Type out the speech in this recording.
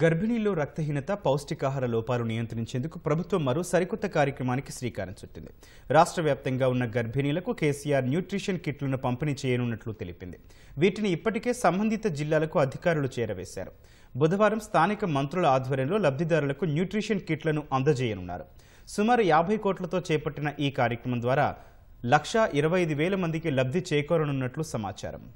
గర్భిణీలో రక్తహీనత పౌష్టికాహార లోపాలు నియంత్రించేందుకు ప్రభుత్వం మరో సరికొత్త కార్యక్రమానికి శ్రీకారం చుట్టింది రాష్ట్ర వ్యాప్తంగా ఉన్న గర్భిణీలకు కేసీఆర్ న్యూట్రిషన్ కిట్లను పంపిణీ చేయనున్నట్లు తెలిపింది వీటిని ఇప్పటికే సంబంధిత జిల్లాలకు అధికారులు చేరవేశారు బుధవారం స్థానిక మంత్రుల ఆధ్వర్యంలో లబ్ధిదారులకు న్యూట్రిషన్ కిట్లను అందజేయనున్నారు సుమారు యాభై కోట్లతో చేపట్టిన ఈ కార్యక్రమం ద్వారా లక్షా ఇరవై ఐదు వేల మందికి లబ్ధి చేకూరనున్నట్లు సమాచారం